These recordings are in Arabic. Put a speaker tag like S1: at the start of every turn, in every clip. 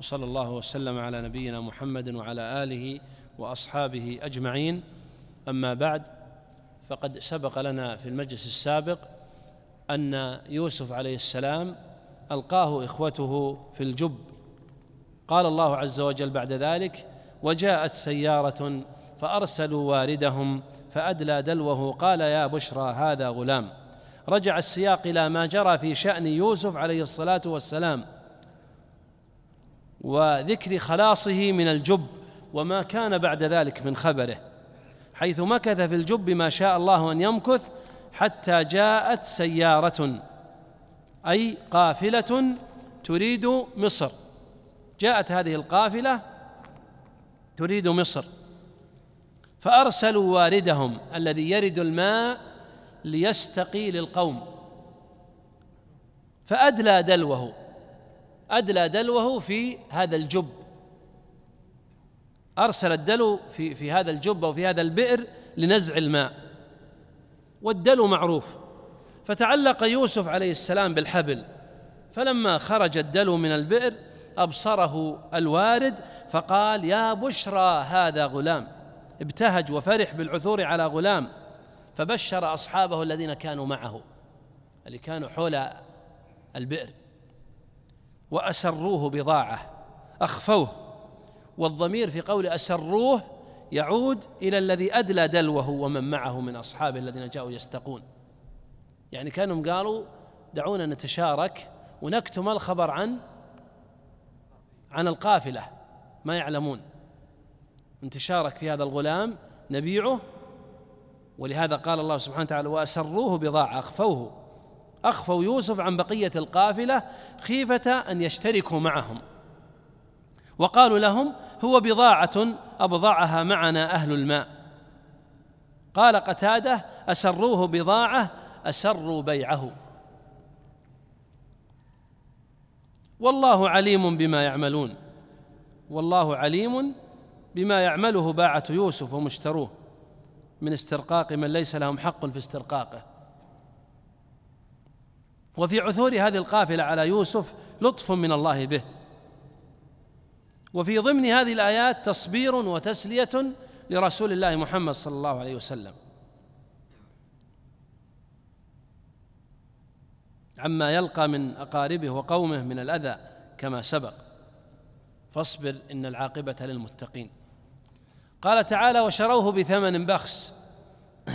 S1: وصلى الله وسلم على نبينا محمد وعلى اله واصحابه اجمعين اما بعد فقد سبق لنا في المجلس السابق ان يوسف عليه السلام القاه اخوته في الجب قال الله عز وجل بعد ذلك وجاءت سياره فارسلوا واردهم فادلى دلوه قال يا بشرى هذا غلام رجع السياق الى ما جرى في شان يوسف عليه الصلاه والسلام وذكر خلاصه من الجب وما كان بعد ذلك من خبره حيث مكث في الجب ما شاء الله ان يمكث حتى جاءت سياره اي قافله تريد مصر جاءت هذه القافله تريد مصر فارسلوا واردهم الذي يرد الماء ليستقي للقوم فادلى دلوه أدلى دلوه في هذا الجب أرسل الدلو في, في هذا الجب أو في هذا البئر لنزع الماء والدلو معروف فتعلق يوسف عليه السلام بالحبل فلما خرج الدلو من البئر أبصره الوارد فقال يا بشرى هذا غلام ابتهج وفرح بالعثور على غلام فبشر أصحابه الذين كانوا معه اللي كانوا حول البئر واسروه بضاعه اخفوه والضمير في قول اسروه يعود الى الذي ادلى دلوه ومن معه من اصحابه الذين جاءوا يستقون يعني كانهم قالوا دعونا نتشارك ونكتم الخبر عن عن القافله ما يعلمون نتشارك في هذا الغلام نبيعه ولهذا قال الله سبحانه وتعالى واسروه بضاعه اخفوه أخفوا يوسف عن بقية القافلة خيفة أن يشتركوا معهم وقالوا لهم هو بضاعة أبضعها معنا أهل الماء قال قتادة أسروه بضاعة أسروا بيعه والله عليم بما يعملون والله عليم بما يعمله باعة يوسف ومشتروه من استرقاق من ليس لهم حق في استرقاقه وفي عثور هذه القافله على يوسف لطف من الله به وفي ضمن هذه الايات تصبير وتسليه لرسول الله محمد صلى الله عليه وسلم عما يلقى من اقاربه وقومه من الاذى كما سبق فاصبر ان العاقبه للمتقين قال تعالى وشروه بثمن بخس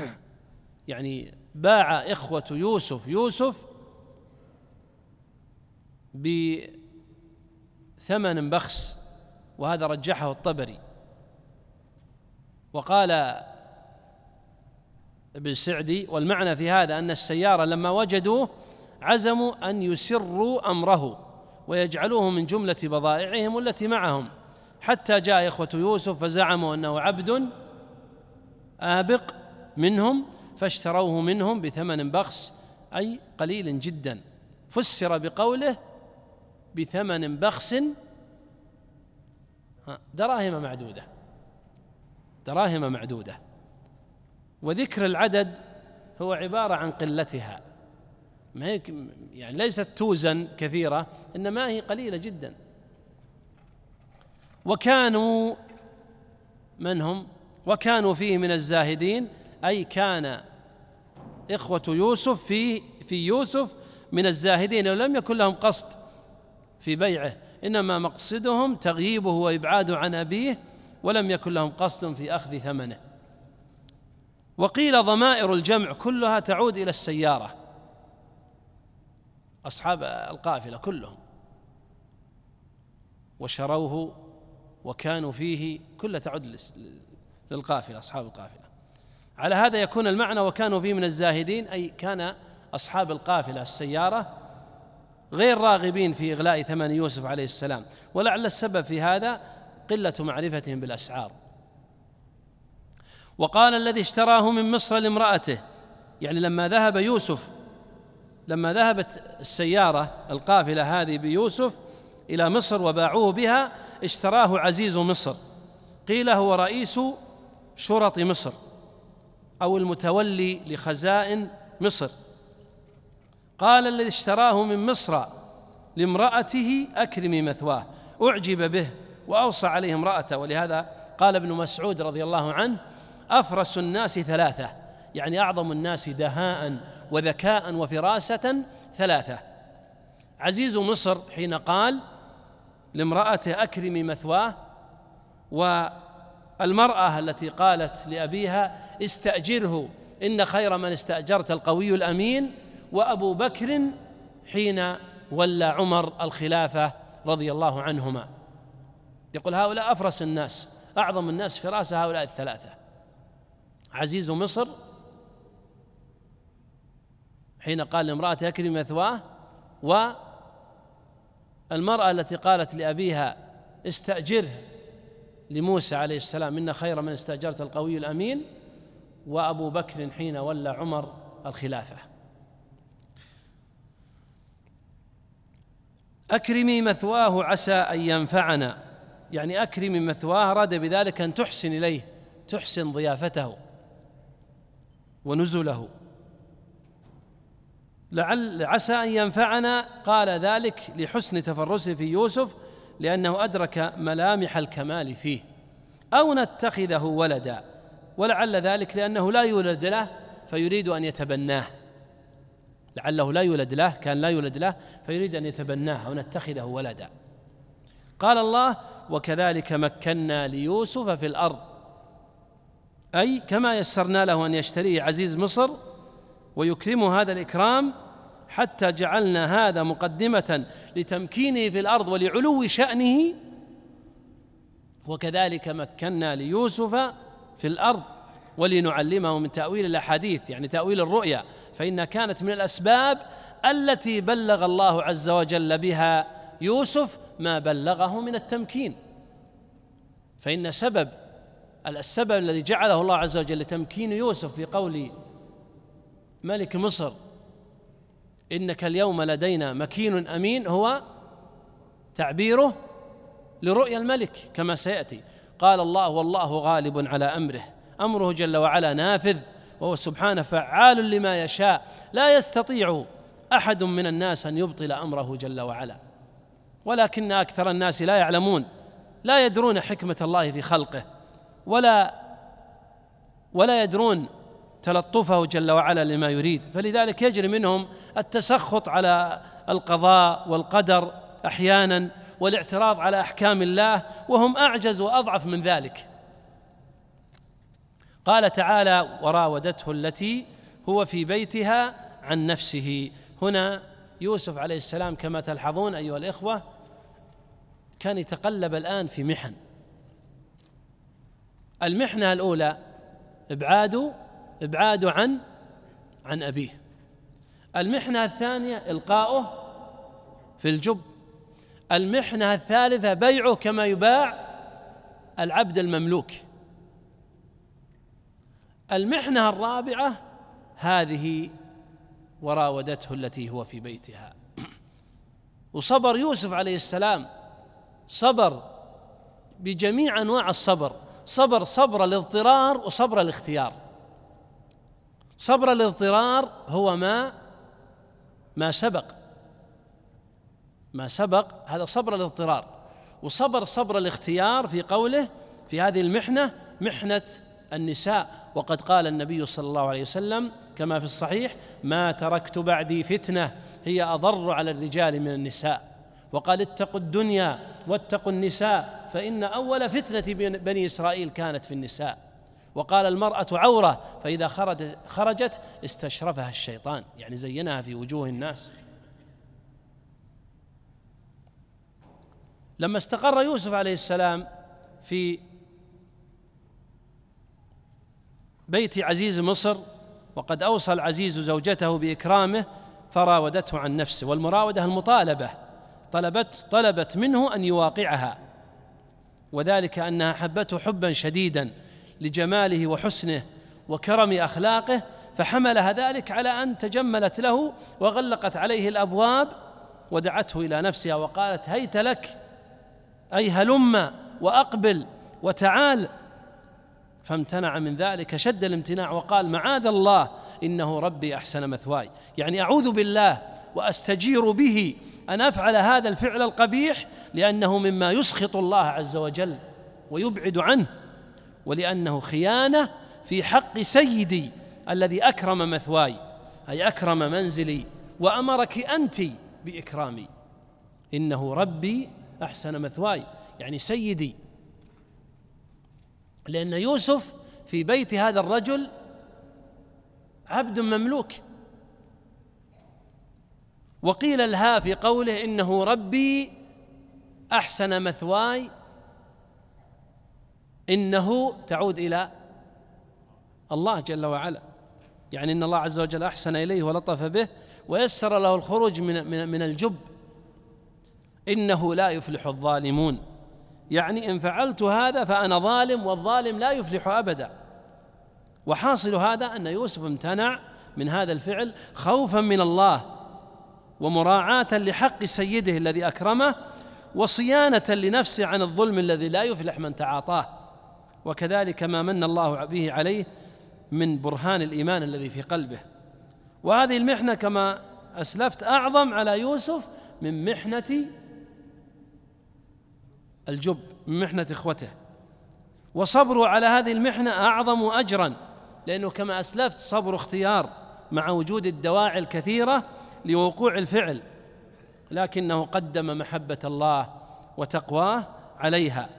S1: يعني باع اخوه يوسف يوسف بثمن بخس وهذا رجحه الطبري وقال ابن سعدي والمعنى في هذا أن السيارة لما وجدوه عزموا أن يسروا أمره ويجعلوه من جملة بضائعهم التي معهم حتى جاء إخوة يوسف فزعموا أنه عبد آبق منهم فاشتروه منهم بثمن بخس أي قليل جدا فسر بقوله بثمن بخس دراهم معدودة دراهم معدودة وذكر العدد هو عبارة عن قلتها ما هي يعني ليست توزن كثيرة إنما هي قليلة جدا وكانوا من هم وكانوا فيه من الزاهدين أي كان إخوة يوسف في في يوسف من الزاهدين ولم يكن لهم قصد في بيعه إنما مقصدهم تغييبه وإبعاده عن أبيه ولم يكن لهم قصد في أخذ ثمنه وقيل ضمائر الجمع كلها تعود إلى السيارة أصحاب القافلة كلهم وشروه وكانوا فيه كل تعود للقافلة أصحاب القافلة على هذا يكون المعنى وكانوا فيه من الزاهدين أي كان أصحاب القافلة السيارة غير راغبين في إغلاء ثمن يوسف عليه السلام ولعل السبب في هذا قلة معرفتهم بالأسعار وقال الذي اشتراه من مصر لامرأته يعني لما ذهب يوسف لما ذهبت السيارة القافلة هذه بيوسف إلى مصر وباعوه بها اشتراه عزيز مصر قيل هو رئيس شرط مصر أو المتولي لخزائن مصر قال الذي اشتراه من مصر لامرأته أكرمي مثواه أعجب به وأوصى عليه امرأته ولهذا قال ابن مسعود رضي الله عنه أفرس الناس ثلاثة يعني أعظم الناس دهاء وذكاء وفراسة ثلاثة عزيز مصر حين قال لامرأته أكرمي مثواه والمرأة التي قالت لأبيها استأجره إن خير من استأجرت القوي الأمين وابو بكر حين ولى عمر الخلافه رضي الله عنهما يقول هؤلاء افرس الناس اعظم الناس فراسه هؤلاء الثلاثه عزيز مصر حين قال لامرأته أكرم مثواه والمرأة التي قالت لأبيها استأجره لموسى عليه السلام إن خير من استأجرت القوي الأمين وأبو بكر حين ولى عمر الخلافة أكرمي مثواه عسى أن ينفعنا يعني أكرمي مثواه أراد بذلك أن تحسن إليه تحسن ضيافته ونزله لعل عسى أن ينفعنا قال ذلك لحسن تفرسه في يوسف لأنه أدرك ملامح الكمال فيه أو نتخذه ولدا ولعل ذلك لأنه لا يولد له فيريد أن يتبناه لعله لا يولد له كان لا يولد له فيريد أن او ونتخذه ولدا قال الله وكذلك مكنا ليوسف في الأرض أي كما يسرنا له أن يشتريه عزيز مصر ويكرمه هذا الإكرام حتى جعلنا هذا مقدمة لتمكينه في الأرض ولعلو شأنه وكذلك مكنا ليوسف في الأرض ولنعلمه من تأويل الأحاديث يعني تأويل الرؤيا فإنها كانت من الأسباب التي بلغ الله عز وجل بها يوسف ما بلغه من التمكين فإن سبب السبب الذي جعله الله عز وجل لتمكين يوسف في قول ملك مصر إنك اليوم لدينا مكين أمين هو تعبيره لرؤيا الملك كما سيأتي قال الله والله غالب على أمره امره جل وعلا نافذ وهو سبحانه فعال لما يشاء لا يستطيع احد من الناس ان يبطل امره جل وعلا ولكن اكثر الناس لا يعلمون لا يدرون حكمه الله في خلقه ولا ولا يدرون تلطفه جل وعلا لما يريد فلذلك يجري منهم التسخط على القضاء والقدر احيانا والاعتراض على احكام الله وهم اعجز واضعف من ذلك قال تعالى وراودته التي هو في بيتها عن نفسه هنا يوسف عليه السلام كما تلحظون ايها الاخوه كان يتقلب الان في محن المحنه الاولى ابعاده ابعاده عن عن ابيه المحنه الثانيه القاؤه في الجب المحنه الثالثه بيعه كما يباع العبد المملوك المحنة الرابعة هذه وراودته التي هو في بيتها وصبر يوسف عليه السلام صبر بجميع انواع الصبر صبر صبر الاضطرار وصبر الاختيار صبر الاضطرار هو ما ما سبق ما سبق هذا صبر الاضطرار وصبر صبر الاختيار في قوله في هذه المحنه محنه النساء وقد قال النبي صلى الله عليه وسلم كما في الصحيح ما تركت بعدي فتنه هي اضر على الرجال من النساء وقال اتقوا الدنيا واتقوا النساء فان اول فتنه بني اسرائيل كانت في النساء وقال المراه عوره فاذا خرجت خرجت استشرفها الشيطان يعني زينها في وجوه الناس لما استقر يوسف عليه السلام في بيت عزيز مصر وقد أوصى العزيز زوجته بإكرامه فراودته عن نفسه والمراودة المطالبة طلبت طلبت منه أن يواقعها وذلك أنها حبته حبا شديدا لجماله وحسنه وكرم أخلاقه فحملها ذلك على أن تجملت له وغلقت عليه الأبواب ودعته إلى نفسها وقالت هيت لك أي هلم وأقبل وتعال فامتنع من ذلك شد الامتناع وقال معاذ الله انه ربي احسن مثواي يعني اعوذ بالله واستجير به ان افعل هذا الفعل القبيح لانه مما يسخط الله عز وجل ويبعد عنه ولانه خيانه في حق سيدي الذي اكرم مثواي اي اكرم منزلي وامرك انت باكرامي انه ربي احسن مثواي يعني سيدي لأن يوسف في بيت هذا الرجل عبد مملوك وقيل الها في قوله إنه ربي أحسن مثواي إنه تعود إلى الله جل وعلا يعني إن الله عز وجل أحسن إليه ولطف به ويسر له الخروج من من الجب إنه لا يفلح الظالمون يعني ان فعلت هذا فانا ظالم والظالم لا يفلح ابدا وحاصل هذا ان يوسف امتنع من هذا الفعل خوفا من الله ومراعاه لحق سيده الذي اكرمه وصيانه لنفسه عن الظلم الذي لا يفلح من تعاطاه وكذلك ما من الله به عليه من برهان الايمان الذي في قلبه وهذه المحنه كما اسلفت اعظم على يوسف من محنه الجب من محنة إخوته وصبروا على هذه المحنة أعظم أجرا لأنه كما أسلفت صبر اختيار مع وجود الدواعي الكثيرة لوقوع الفعل لكنه قدم محبة الله وتقواه عليها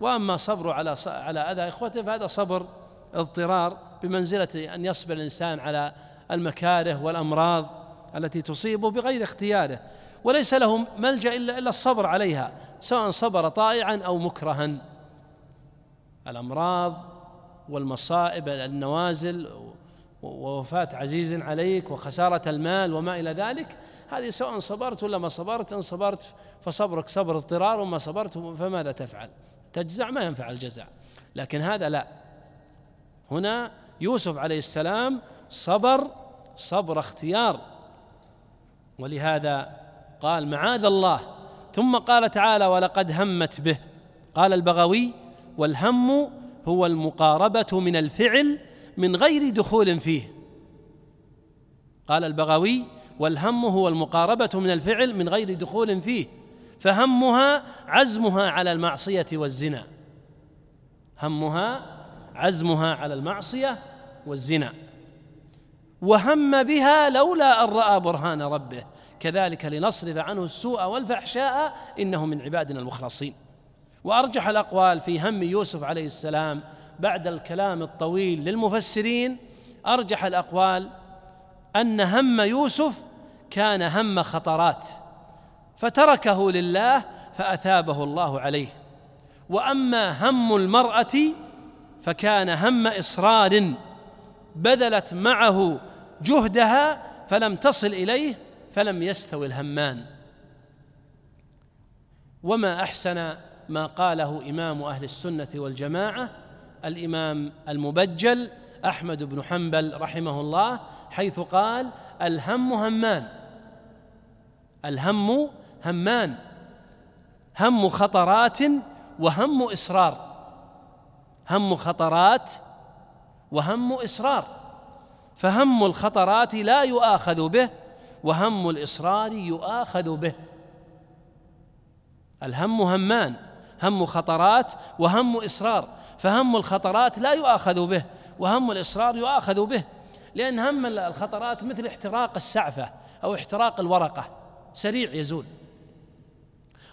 S1: وأما صبر على على أذى إخوته فهذا صبر اضطرار بمنزلة أن يصبر الإنسان على المكاره والأمراض التي تصيبه بغير اختياره وليس له ملجأ إلا إلا الصبر عليها سواء صبر طائعا أو مكرها الأمراض والمصائب النوازل ووفاة عزيز عليك وخسارة المال وما إلى ذلك هذه سواء صبرت ولا ما صبرت إن صبرت فصبرك صبر اضطرار وما صبرت فماذا تفعل تجزع ما ينفع الجزع لكن هذا لا هنا يوسف عليه السلام صبر صبر اختيار ولهذا قال معاذ الله ثم قال تعالى ولقد همت به قال البغوي والهم هو المقاربة من الفعل من غير دخول فيه قال البغوي والهم هو المقاربة من الفعل من غير دخول فيه فهمها عزمها على المعصية والزنا همها عزمها على المعصية والزنا وهم بها لولا أن رأى برهان ربه كذلك لنصرف عنه السوء والفحشاء انه من عبادنا المخلصين وارجح الاقوال في هم يوسف عليه السلام بعد الكلام الطويل للمفسرين ارجح الاقوال ان هم يوسف كان هم خطرات فتركه لله فاثابه الله عليه واما هم المراه فكان هم اصرار بذلت معه جهدها فلم تصل اليه فلم يستوي الهمان وما احسن ما قاله امام اهل السنه والجماعه الامام المبجل احمد بن حنبل رحمه الله حيث قال الهم همان الهم همان هم خطرات وهم اصرار هم خطرات وهم اصرار فهم الخطرات لا يؤاخذ به وهم الإصرار يؤاخذ به الهم همان هم خطرات وهم إصرار فهم الخطرات لا يؤاخذ به وهم الإصرار يؤاخذ به لأن هم الخطرات مثل احتراق السعفة أو احتراق الورقة سريع يزول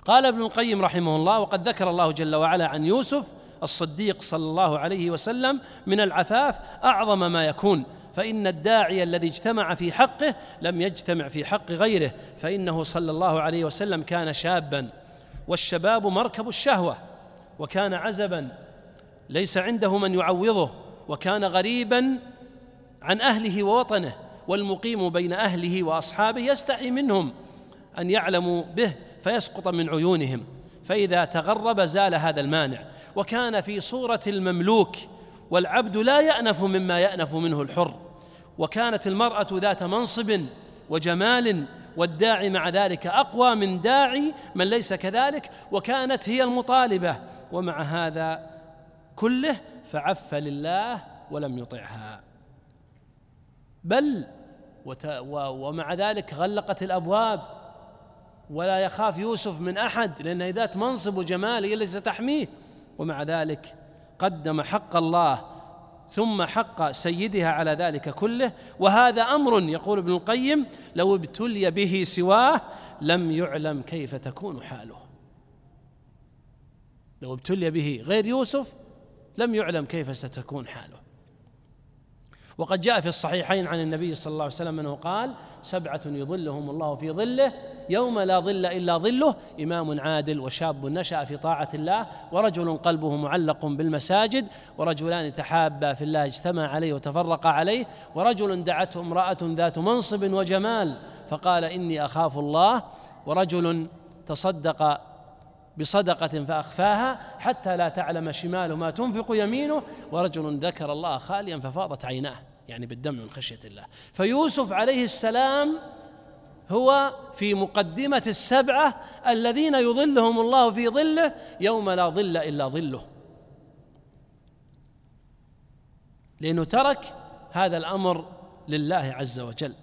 S1: قال ابن القيم رحمه الله وقد ذكر الله جل وعلا عن يوسف الصديق صلى الله عليه وسلم من العفاف أعظم ما يكون فإن الداعي الذي اجتمع في حقه لم يجتمع في حق غيره فإنه صلى الله عليه وسلم كان شابا والشباب مركب الشهوة وكان عزبا ليس عنده من يعوضه وكان غريبا عن أهله ووطنه والمقيم بين أهله وأصحابه يستحي منهم أن يعلموا به فيسقط من عيونهم فإذا تغرب زال هذا المانع وكان في صورة المملوك والعبد لا يأنف مما يأنف منه الحر وكانت المرأة ذات منصب وجمال والداعي مع ذلك أقوى من داعي من ليس كذلك وكانت هي المطالبة ومع هذا كله فعف لله ولم يطعها بل ومع ذلك غلقت الابواب ولا يخاف يوسف من احد لانها ذات منصب وجمال هي ستحميه ومع ذلك قدم حق الله ثم حق سيدها على ذلك كله وهذا امر يقول ابن القيم لو ابتلي به سواه لم يعلم كيف تكون حاله لو ابتلي به غير يوسف لم يعلم كيف ستكون حاله وقد جاء في الصحيحين عن النبي صلى الله عليه وسلم انه قال سبعه يظلهم الله في ظله يوم لا ظل الا ظله امام عادل وشاب نشا في طاعه الله ورجل قلبه معلق بالمساجد ورجلان تحابا في الله اجتمع عليه وتفرق عليه ورجل دعته امراه ذات منصب وجمال فقال اني اخاف الله ورجل تصدق بصدقة فأخفاها حتى لا تعلم شمال ما تنفق يمينه ورجل ذكر الله خاليا ففاضت عيناه يعني بالدمع من خشية الله فيوسف عليه السلام هو في مقدمة السبعة الذين يظلهم الله في ظله يوم لا ظل إلا ظله لأنه ترك هذا الأمر لله عز وجل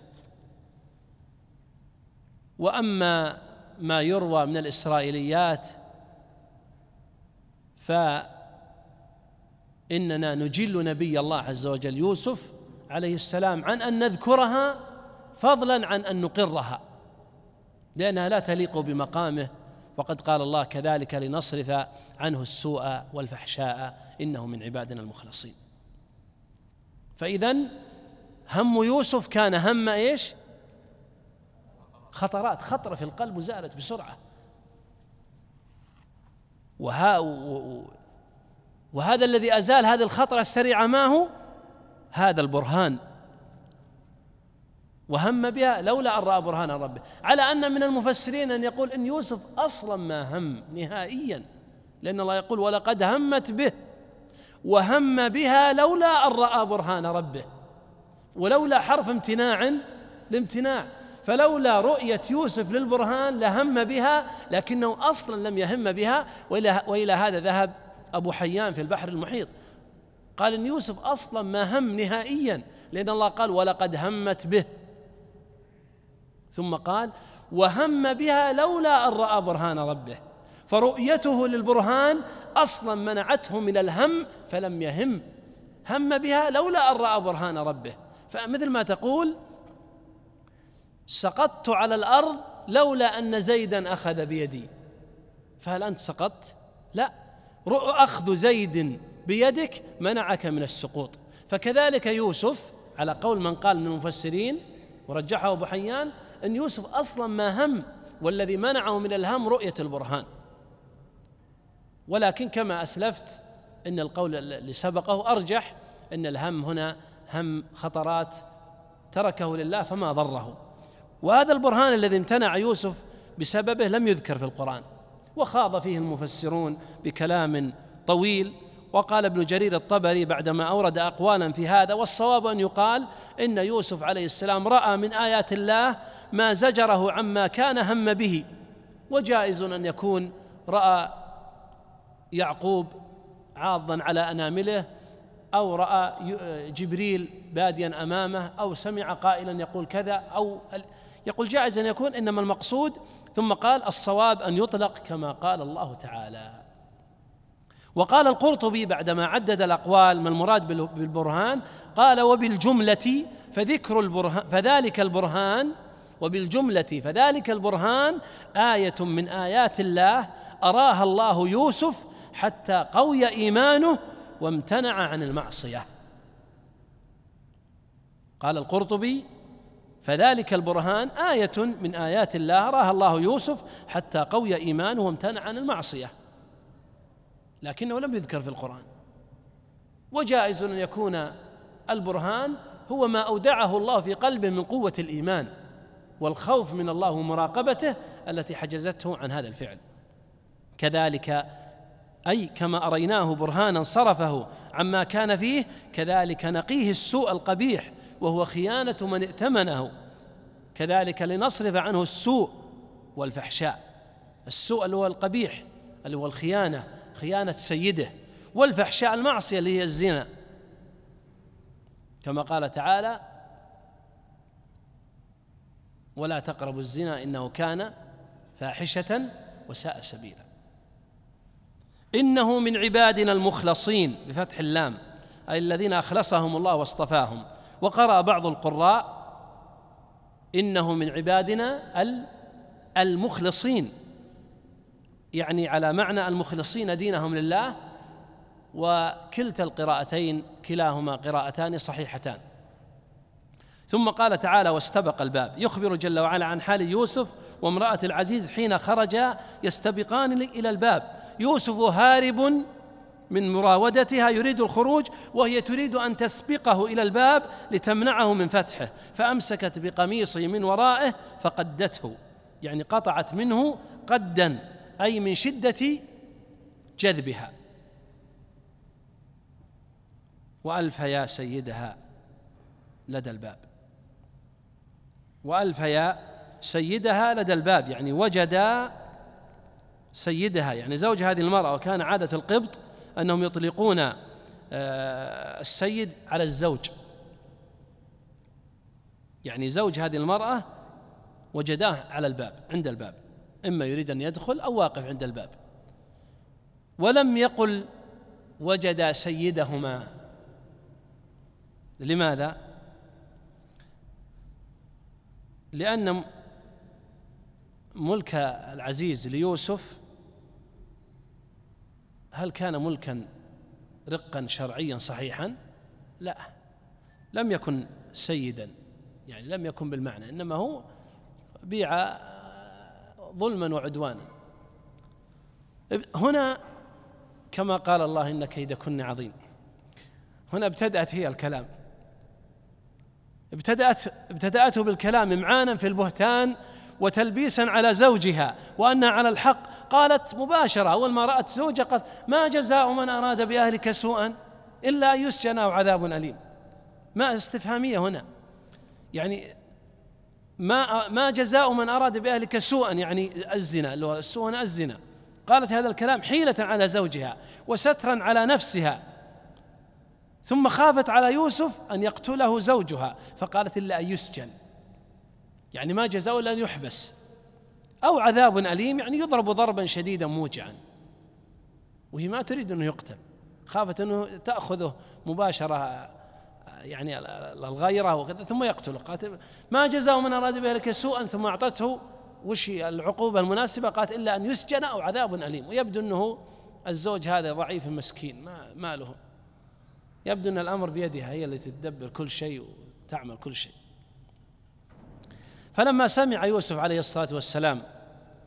S1: وأما ما يروى من الإسرائيليات فإننا نجل نبي الله عز وجل يوسف عليه السلام عن أن نذكرها فضلا عن أن نقرها لأنها لا تليق بمقامه وقد قال الله كذلك لنصرف عنه السوء والفحشاء إنه من عبادنا المخلصين فإذا هم يوسف كان هم إيش خطرات خطرة في القلب وزالت بسرعة وها وهذا الذي أزال هذه الخطرة السريعة ما هو هذا البرهان وهم بها لولا أن رأى برهان ربه على أن من المفسرين أن يقول إن يوسف أصلا ما هم نهائيا لأن الله يقول ولقد همت به وهم بها لولا أن رأى برهان ربه ولولا حرف امتناع لامتناع فلولا رؤية يوسف للبرهان لهم بها لكنه أصلا لم يهم بها وإلى, وإلى هذا ذهب أبو حيان في البحر المحيط قال ان يوسف اصلا ما هم نهائيا لان الله قال ولقد همت به ثم قال وهم بها لولا ان راى برهان ربه فرؤيته للبرهان اصلا منعته من الهم فلم يهم هم بها لولا ان راى برهان ربه فمثل ما تقول سقطت على الارض لولا ان زيدا اخذ بيدي فهل انت سقطت لا اخذ زيد بيدك منعك من السقوط فكذلك يوسف على قول من قال من المفسرين ورجحه ابو حيان ان يوسف اصلا ما هم والذي منعه من الهم رؤيه البرهان ولكن كما اسلفت ان القول اللي سبقه ارجح ان الهم هنا هم خطرات تركه لله فما ضره وهذا البرهان الذي امتنع يوسف بسببه لم يذكر في القران وخاض فيه المفسرون بكلام طويل وقال ابن جرير الطبري بعدما أورد أقوالا في هذا والصواب أن يقال إن يوسف عليه السلام رأى من آيات الله ما زجره عما كان هم به وجائز أن يكون رأى يعقوب عاضا على أنامله أو رأى جبريل باديا أمامه أو سمع قائلا يقول كذا أو يقول جائز أن يكون إنما المقصود ثم قال الصواب أن يطلق كما قال الله تعالى وقال القرطبي بعدما عدد الأقوال ما المراد بالبرهان قال وبالجملة فذكر البرهان فذلك البرهان وبالجملة فذلك البرهان آية من آيات الله أراها الله يوسف حتى قوي إيمانه وامتنع عن المعصية قال القرطبي فذلك البرهان آية من آيات الله أراها الله يوسف حتى قوي إيمانه وامتنع عن المعصية لكنه لم يذكر في القرآن وجائز أن يكون البرهان هو ما أودعه الله في قلبه من قوة الإيمان والخوف من الله ومراقبته التي حجزته عن هذا الفعل كذلك أي كما أريناه برهانا صرفه عما كان فيه كذلك نقيه السوء القبيح وهو خيانة من ائتمنه كذلك لنصرف عنه السوء والفحشاء السوء اللي هو القبيح اللي هو الخيانة خيانة سيده والفحشاء المعصية اللي هي الزنا كما قال تعالى ولا تقربوا الزنا إنه كان فاحشة وساء سبيلا إنه من عبادنا المخلصين بفتح اللام أي الذين أخلصهم الله واصطفاهم وقرأ بعض القراء إنه من عبادنا المخلصين يعني على معنى المخلصين دينهم لله وكلتا القراءتين كلاهما قراءتان صحيحتان ثم قال تعالى واستبق الباب يخبر جل وعلا عن حال يوسف وامرأة العزيز حين خرجا يستبقان إلى الباب يوسف هارب من مراودتها يريد الخروج وهي تريد أن تسبقه إلى الباب لتمنعه من فتحه فأمسكت بقميصه من ورائه فقدته يعني قطعت منه قدا أي من شدة جذبها وألف يا سيدها لدى الباب وألف يا سيدها لدى الباب يعني وجدا سيدها يعني زوج هذه المرأة وكان عادة القبط أنهم يطلقون آه، السيد على الزوج يعني زوج هذه المرأة وجداه على الباب عند الباب إما يريد أن يدخل أو واقف عند الباب ولم يقل وجد سيدهما لماذا؟ لأن ملك العزيز ليوسف هل كان ملكا رقا شرعيا صحيحا؟ لا لم يكن سيدا يعني لم يكن بالمعنى انما هو بيع ظلما وعدوانا هنا كما قال الله إن كيدكن عظيم هنا ابتدأت هي الكلام ابتدأت ابتدأته بالكلام إمعانا في البهتان وتلبيسا على زوجها وأنها على الحق قالت مباشرة أول ما رأت زوجها قالت ما جزاء من أراد بأهلك سوءا إلا أن يسجن أو عذاب أليم ما استفهامية هنا يعني ما ما جزاء من اراد باهلك سوءا يعني الزنا اللي هو السوء الزنا قالت هذا الكلام حيلة على زوجها وسترا على نفسها ثم خافت على يوسف أن يقتله زوجها فقالت إلا أن يسجن يعني ما جزاء إلا أن يحبس أو عذاب أليم يعني يضرب ضربا شديدا موجعا وهي ما تريد أنه يقتل خافت أنه تأخذه مباشرة يعني الغيرة وكذا ثم يقتله قاتل ما جزاء من أراد لك سوءا ثم أعطته وش العقوبة المناسبة قالت إلا أن يسجن أو عذاب أليم ويبدو أنه الزوج هذا ضعيف مسكين ما, ما له يبدو أن الأمر بيدها هي التي تدبر كل شيء وتعمل كل شيء فلما سمع يوسف عليه الصلاة والسلام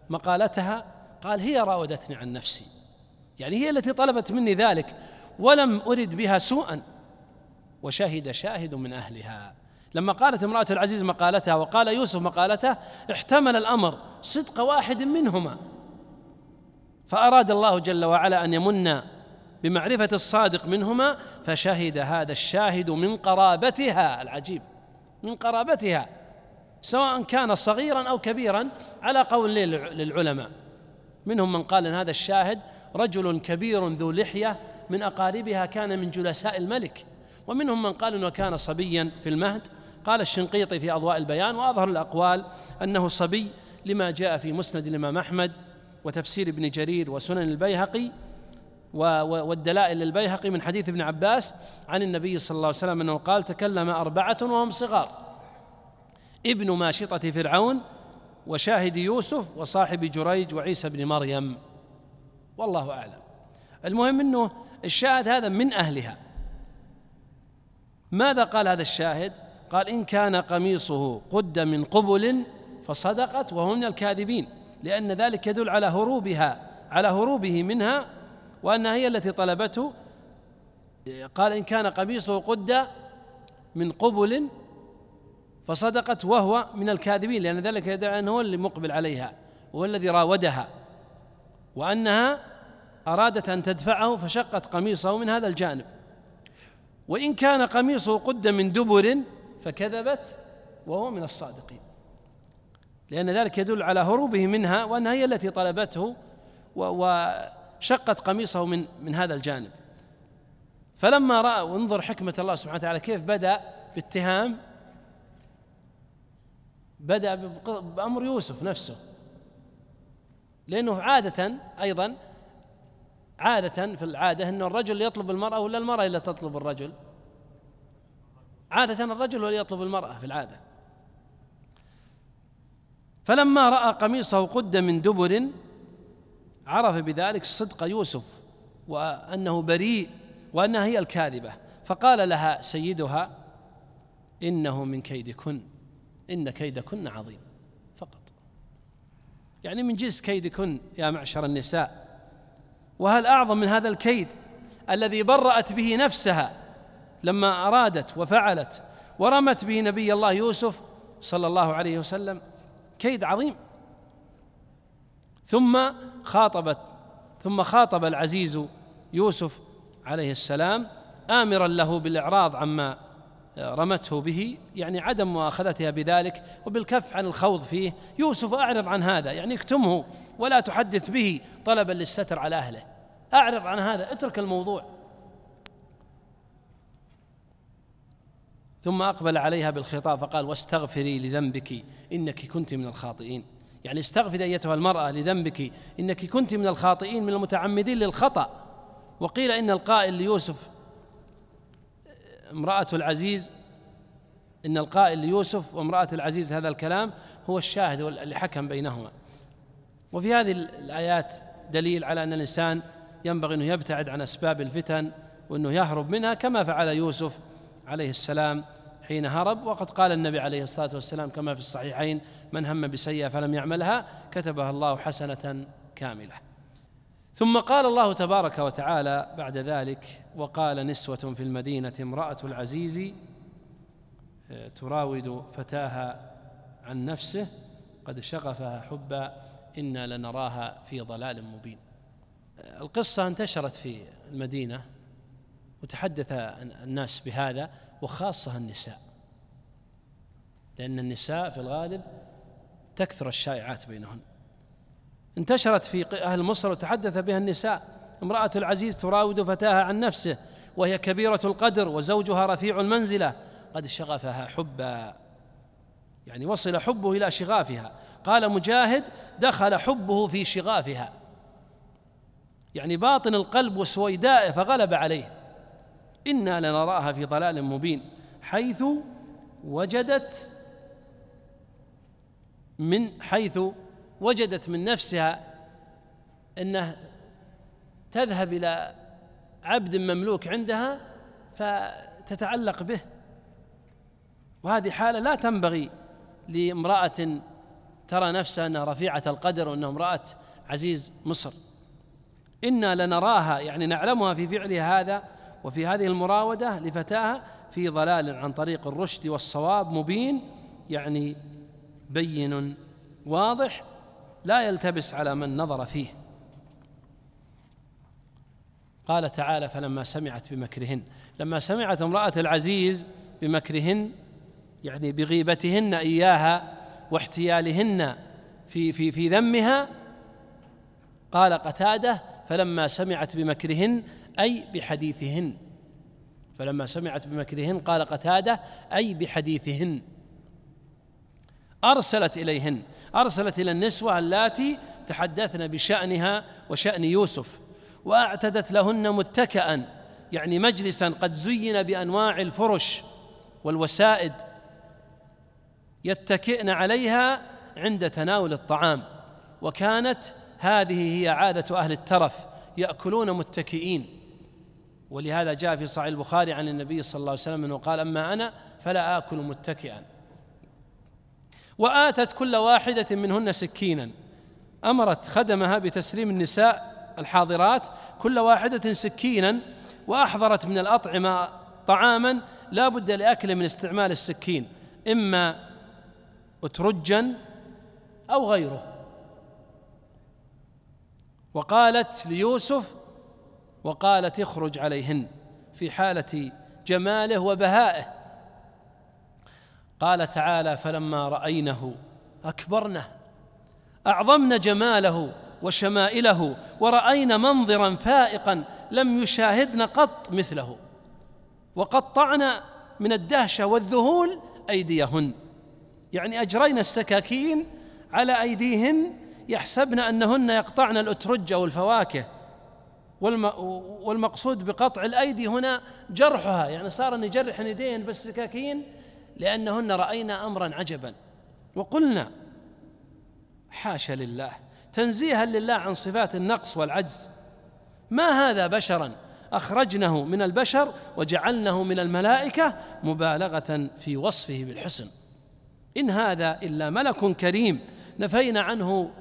S1: مقالتها قال هي راودتني عن نفسي يعني هي التي طلبت مني ذلك ولم أرد بها سوءا وشهد شاهد من أهلها لما قالت امرأة العزيز مقالتها وقال يوسف مقالته احتمل الأمر صدق واحد منهما فأراد الله جل وعلا أن يمن بمعرفة الصادق منهما فشهد هذا الشاهد من قرابتها العجيب من قرابتها سواء كان صغيرا أو كبيرا على قول للعلماء منهم من قال إن هذا الشاهد رجل كبير ذو لحية من أقاربها كان من جلساء الملك ومنهم من قال أنه كان صبيا في المهد قال الشنقيطي في أضواء البيان وأظهر الأقوال أنه صبي لما جاء في مسند الإمام أحمد وتفسير ابن جرير وسنن البيهقي والدلائل للبيهقي من حديث ابن عباس عن النبي صلى الله عليه وسلم أنه قال تكلم أربعة وهم صغار ابن ماشطة فرعون وشاهد يوسف وصاحب جريج وعيسى بن مريم والله أعلم المهم أنه الشاهد هذا من أهلها ماذا قال هذا الشاهد قال إن كان قميصه قد من قبل فصدقت وهو من الكاذبين لأن ذلك يدل على هروبها على هروبه منها وأنها هي التي طلبته قال إن كان قميصه قد من قبل فصدقت وهو من الكاذبين لأن ذلك يدل أنه هو اللي مقبل عليها وهو الذي راودها وأنها أرادت أن تدفعه فشقت قميصه من هذا الجانب وإن كان قميصه قد من دبر فكذبت وهو من الصادقين لأن ذلك يدل على هروبه منها وأنها هي التي طلبته وشقت قميصه من من هذا الجانب فلما رأى وانظر حكمة الله سبحانه وتعالى كيف بدأ باتهام بدأ بأمر يوسف نفسه لأنه عادة أيضا عادة في العادة أن الرجل يطلب المرأة ولا المرأة اللي تطلب الرجل عادة الرجل هو اللي يطلب المرأة في العادة فلما رأى قميصه قد من دبر عرف بذلك صدق يوسف وأنه بريء وأنها هي الكاذبة فقال لها سيدها إنه من كيدكن إن كيدكن عظيم فقط يعني من جنس كيدكن يا معشر النساء وهل اعظم من هذا الكيد الذي برأت به نفسها لما ارادت وفعلت ورمت به نبي الله يوسف صلى الله عليه وسلم كيد عظيم ثم خاطبت ثم خاطب العزيز يوسف عليه السلام آمرا له بالإعراض عما رمته به يعني عدم مؤاخذتها بذلك وبالكف عن الخوض فيه يوسف أعرض عن هذا يعني اكتمه ولا تحدث به طلبا للستر على أهله أعرض عن هذا اترك الموضوع ثم أقبل عليها بالخطاب فقال واستغفري لذنبك إنك كنت من الخاطئين يعني استغفري أيتها المرأة لذنبك إنك كنت من الخاطئين من المتعمدين للخطأ وقيل إن القائل ليوسف امرأة العزيز إن القائل ليوسف وامرأة العزيز هذا الكلام هو الشاهد اللي حكم بينهما وفي هذه الآيات دليل على أن الإنسان ينبغي أنه يبتعد عن أسباب الفتن وأنه يهرب منها كما فعل يوسف عليه السلام حين هرب وقد قال النبي عليه الصلاة والسلام كما في الصحيحين من هم بسيئة فلم يعملها كتبها الله حسنة كاملة ثم قال الله تبارك وتعالى بعد ذلك وقال نسوة في المدينة امرأة العزيز آه، تراود فتاها عن نفسه قد شغفها حبا إنا لنراها في ضلال مبين القصة انتشرت في المدينة وتحدث الناس بهذا وخاصة النساء لأن النساء في الغالب تكثر الشائعات بينهن انتشرت في أهل مصر وتحدث بها النساء امرأة العزيز تراود فتاها عن نفسه وهي كبيرة القدر وزوجها رفيع المنزلة قد شغفها حبا يعني وصل حبه إلى شغافها قال مجاهد دخل حبه في شغافها يعني باطن القلب وسويدائه فغلب عليه انا لنراها في ضلال مبين حيث وجدت من حيث وجدت من نفسها انه تذهب الى عبد مملوك عندها فتتعلق به وهذه حاله لا تنبغي لامراه ترى نفسها انها رفيعه القدر وانها امراه عزيز مصر إنا لنراها يعني نعلمها في فعلها هذا وفي هذه المراودة لفتاها في ضلال عن طريق الرشد والصواب مبين يعني بين واضح لا يلتبس على من نظر فيه قال تعالى فلما سمعت بمكرهن لما سمعت امرأة العزيز بمكرهن يعني بغيبتهن إياها واحتيالهن في في في ذمها قال قتاده فلما سمعت بمكرهن أي بحديثهن فلما سمعت بمكرهن قال قتادة أي بحديثهن أرسلت إليهن أرسلت إلى النسوة اللاتي تحدثن بشأنها وشأن يوسف وأعتدت لهن متكأ يعني مجلسا قد زين بأنواع الفرش والوسائد يتكئن عليها عند تناول الطعام وكانت هذه هي عادة أهل الترف يأكلون متكئين ولهذا جاء في صحيح البخاري عن النبي صلى الله عليه وسلم أنه قال أما أنا فلا آكل متكئا وآتت كل واحدة منهن سكينا أمرت خدمها بتسليم النساء الحاضرات كل واحدة سكينا وأحضرت من الأطعمة طعاما لا بد لأكله من استعمال السكين إما أترجا أو غيره وقالت ليوسف وقالت اخرج عليهن في حالة جماله وبهائه قال تعالى فلما رأينه أكبرنه أعظمن جماله وشمائله ورأين منظرا فائقا لم يشاهدن قط مثله وقطعن من الدهشة والذهول أيديهن يعني أجرينا السكاكين على أيديهن يحسبن أنهن يقطعن الأترجة والفواكه والمقصود بقطع الأيدي هنا جرحها يعني صار أن يجرح يدين بالسكاكين لأنهن رأينا أمرا عجبا وقلنا حاشا لله تنزيها لله عن صفات النقص والعجز ما هذا بشرا اخرجنه من البشر وجعلنه من الملائكه مبالغه في وصفه بالحسن ان هذا الا ملك كريم نفينا عنه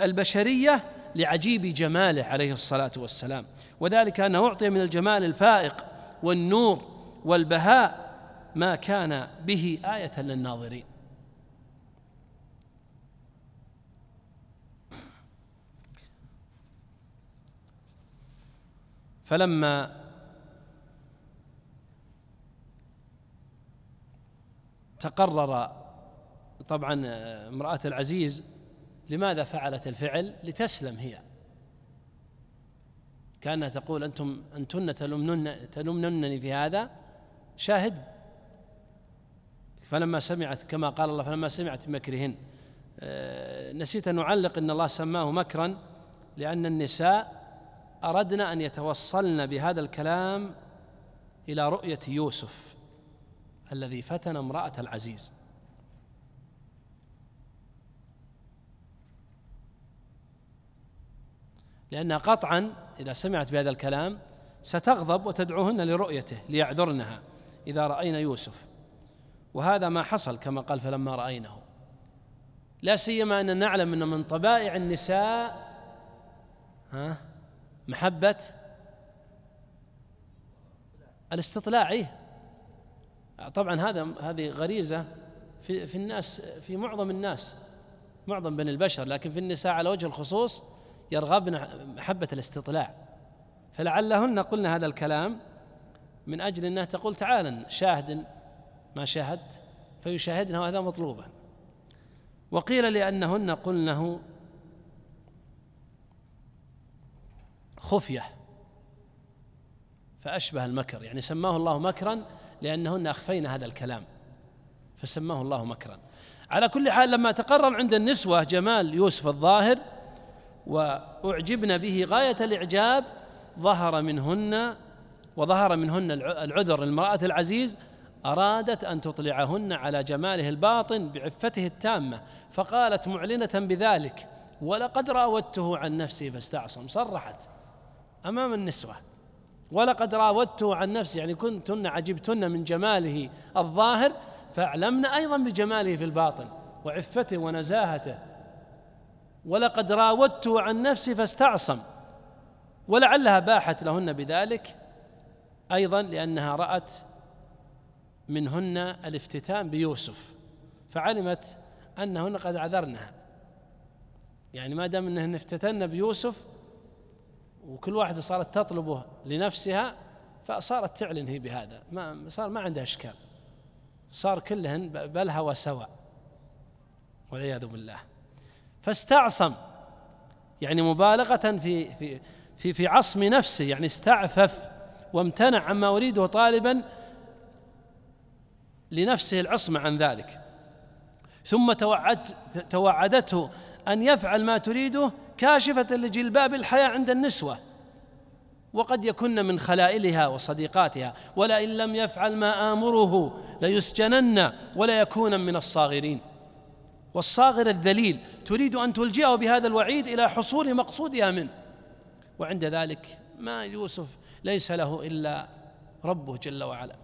S1: البشريه لعجيب جماله عليه الصلاه والسلام وذلك انه اعطي من الجمال الفائق والنور والبهاء ما كان به ايه للناظرين فلما تقرر طبعا امراه العزيز لماذا فعلت الفعل لتسلم هي كانها تقول انتم انتن تلمنن تلمننني في هذا شاهد فلما سمعت كما قال الله فلما سمعت مكرهن آه، نسيت ان اعلق ان الله سماه مكرا لان النساء اردنا ان يتوصلن بهذا الكلام الى رؤيه يوسف الذي فتن امراه العزيز لأنها قطعا إذا سمعت بهذا الكلام ستغضب وتدعوهن لرؤيته ليعذرنها إذا رأينا يوسف وهذا ما حصل كما قال فلما رأينه لا سيما أننا نعلم أن من طبائع النساء ها محبة الاستطلاع إيه. طبعا هذا هذه غريزة في, في الناس في معظم الناس معظم بني البشر لكن في النساء على وجه الخصوص يرغبن محبة الاستطلاع فلعلهن قلنا هذا الكلام من أجل أنها تقول تعالى شاهد ما شاهدت فيشاهدن وهذا مطلوبا وقيل لأنهن قلنه خفية فأشبه المكر يعني سماه الله مكرا لأنهن أخفين هذا الكلام فسماه الله مكرا على كل حال لما تقرر عند النسوة جمال يوسف الظاهر وأعجبن به غاية الإعجاب ظهر منهن وظهر منهن العذر للمرأة العزيز أرادت أن تطلعهن على جماله الباطن بعفته التامة فقالت معلنة بذلك ولقد راودته عن نفسي فاستعصم صرحت أمام النسوة ولقد راودته عن نفسي يعني كنتن عجبتن من جماله الظاهر فاعلمن أيضا بجماله في الباطن وعفته ونزاهته ولقد راودته عن نفسي فاستعصم ولعلها باحت لهن بذلك ايضا لانها رات منهن الافتتان بيوسف فعلمت انهن قد عذرنها يعني ما دام انهن افتتن بيوسف وكل واحده صارت تطلبه لنفسها فصارت تعلن هي بهذا ما صار ما عندها اشكال صار كلهن بلهى وسوى والعياذ بالله فاستعصم يعني مبالغة في في في في عصم نفسه يعني استعفف وامتنع عما أريده طالبا لنفسه العصمة عن ذلك ثم توعدت توعدته أن يفعل ما تريده كاشفة لجلباب الحياة عند النسوة وقد يكن من خلائلها وصديقاتها ولئن لم يفعل ما آمره ليسجنن ولا يكون من الصاغرين والصاغر الذليل تريد أن تلجئه بهذا الوعيد إلى حصول مقصودها منه وعند ذلك ما يوسف ليس له إلا ربه جل وعلا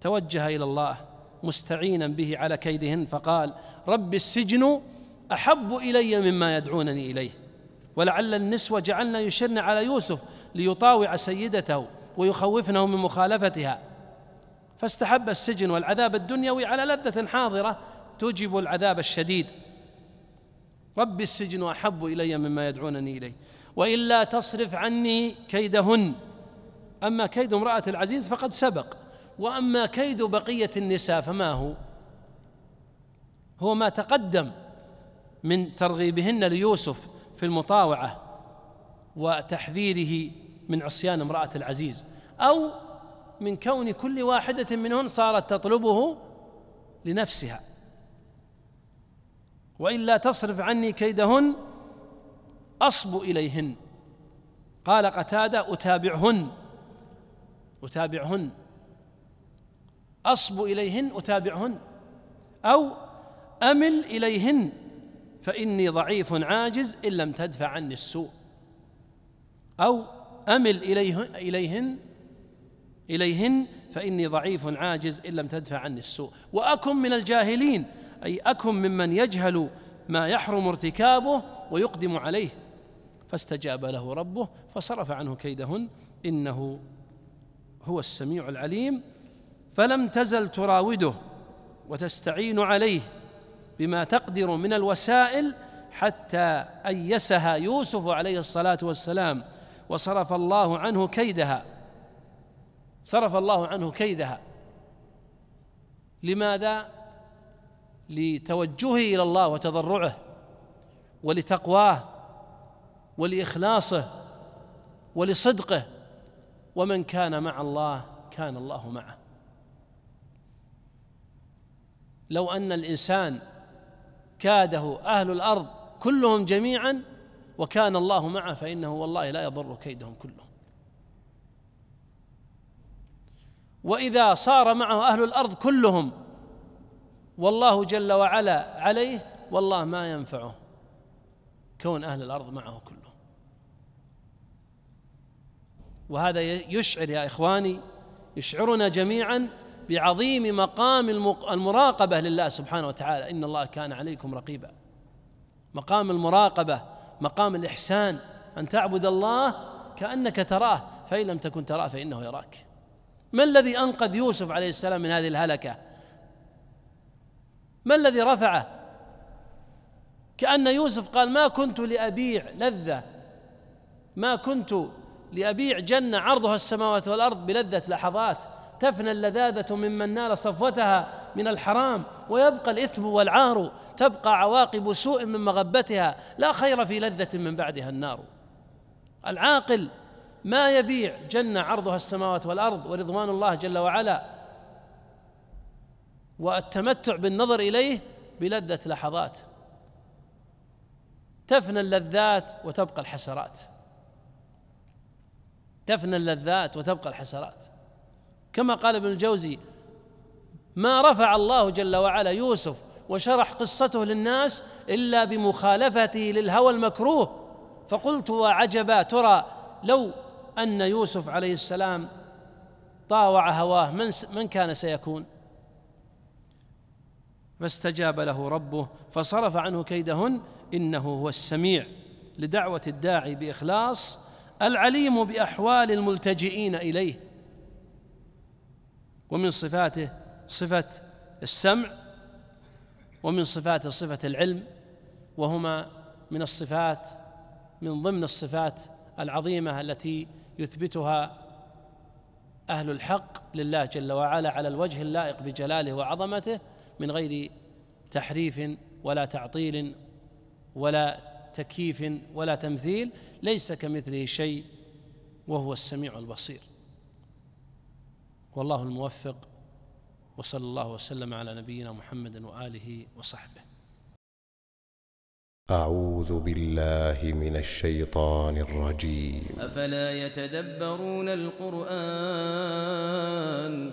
S1: توجه إلى الله مستعينا به على كيدهن فقال رب السجن أحب إلي مما يدعونني إليه ولعل النسوة جعلنا يشرن على يوسف ليطاوع سيدته ويخوفنه من مخالفتها فاستحب السجن والعذاب الدنيوي على لذة حاضرة توجب العذاب الشديد رب السجن احب الي مما يدعونني اليه والا تصرف عني كيدهن اما كيد امراه العزيز فقد سبق واما كيد بقيه النساء فما هو هو ما تقدم من ترغيبهن ليوسف في المطاوعه وتحذيره من عصيان امراه العزيز او من كون كل واحده منهن صارت تطلبه لنفسها والا تصرف عني كيدهن اصب اليهن قال قتاده اتابعهن اتابعهن اصب اليهن اتابعهن او امل اليهن فاني ضعيف عاجز ان لم تدفع عني السوء او امل اليهن اليهن اليهن فاني ضعيف عاجز ان لم تدفع عني السوء واكن من الجاهلين أي أكن ممن يجهل ما يحرم ارتكابه ويقدم عليه فاستجاب له ربه فصرف عنه كيدهن إنه هو السميع العليم فلم تزل تراوده وتستعين عليه بما تقدر من الوسائل حتى ايسها يوسف عليه الصلاه والسلام وصرف الله عنه كيدها صرف الله عنه كيدها لماذا لتوجهه الى الله وتضرعه ولتقواه ولاخلاصه ولصدقه ومن كان مع الله كان الله معه لو ان الانسان كاده اهل الارض كلهم جميعا وكان الله معه فانه والله لا يضر كيدهم كلهم واذا صار معه اهل الارض كلهم والله جل وعلا عليه والله ما ينفعه كون أهل الأرض معه كله وهذا يشعر يا إخواني يشعرنا جميعا بعظيم مقام المراقبة لله سبحانه وتعالى إن الله كان عليكم رقيبا مقام المراقبة مقام الإحسان أن تعبد الله كأنك تراه فإن لم تكن تراه فإنه يراك ما الذي أنقذ يوسف عليه السلام من هذه الهلكة ما الذي رفعه كأن يوسف قال ما كنت لأبيع لذة ما كنت لأبيع جنة عرضها السماوات والأرض بلذة لحظات تفنى اللذاذة ممن نال صفوتها من الحرام ويبقى الإثم والعار تبقى عواقب سوء من مغبتها لا خير في لذة من بعدها النار العاقل ما يبيع جنة عرضها السماوات والأرض ورضوان الله جل وعلا والتمتع بالنظر اليه بلذه لحظات تفنى اللذات وتبقى الحسرات تفنى اللذات وتبقى الحسرات كما قال ابن الجوزي ما رفع الله جل وعلا يوسف وشرح قصته للناس الا بمخالفته للهوى المكروه فقلت وعجبا ترى لو ان يوسف عليه السلام طاوع هواه من من كان سيكون؟ فاستجاب له ربه فصرف عنه كيدهن انه هو السميع لدعوه الداعي باخلاص العليم باحوال الملتجئين اليه ومن صفاته صفه السمع ومن صفاته صفه العلم وهما من الصفات من ضمن الصفات العظيمه التي يثبتها اهل الحق لله جل وعلا على الوجه اللائق بجلاله وعظمته من غير تحريف ولا تعطيل ولا تكييف ولا تمثيل ليس كمثله شيء وهو السميع البصير والله الموفق وصلى الله وسلم على نبينا محمد واله وصحبه أعوذ بالله من الشيطان الرجيم أفلا يتدبرون القرآن